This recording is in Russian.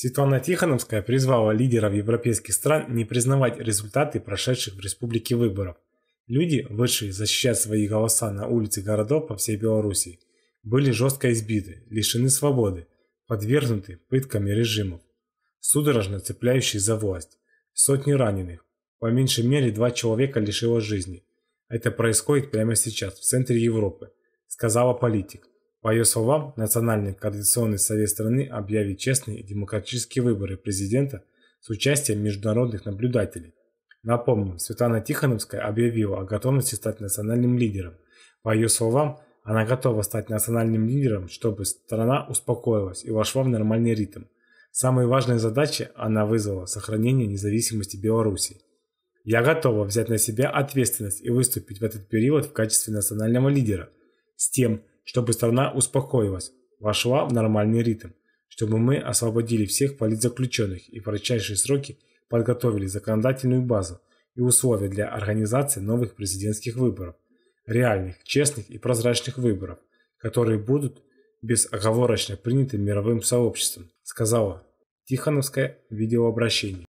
Светлана Тихоновская призвала лидеров европейских стран не признавать результаты прошедших в республике выборов. Люди, вышедшие защищать свои голоса на улице городов по всей Белоруссии, были жестко избиты, лишены свободы, подвергнуты пытками режимов, судорожно цепляющие за власть, сотни раненых, по меньшей мере два человека лишило жизни. Это происходит прямо сейчас в центре Европы, сказала политик. По ее словам, Национальный координационный совет страны объявит честные и демократические выборы президента с участием международных наблюдателей. Напомним, Светлана Тихоновская объявила о готовности стать национальным лидером. По ее словам, она готова стать национальным лидером, чтобы страна успокоилась и вошла в нормальный ритм. Самой важной задачей она вызвала сохранение независимости Беларуси. Я готова взять на себя ответственность и выступить в этот период в качестве национального лидера, с тем, чтобы страна успокоилась, вошла в нормальный ритм, чтобы мы освободили всех политзаключенных и в кратчайшие сроки подготовили законодательную базу и условия для организации новых президентских выборов, реальных, честных и прозрачных выборов, которые будут безоговорочно приняты мировым сообществом, сказала Тихоновская в видеообращении.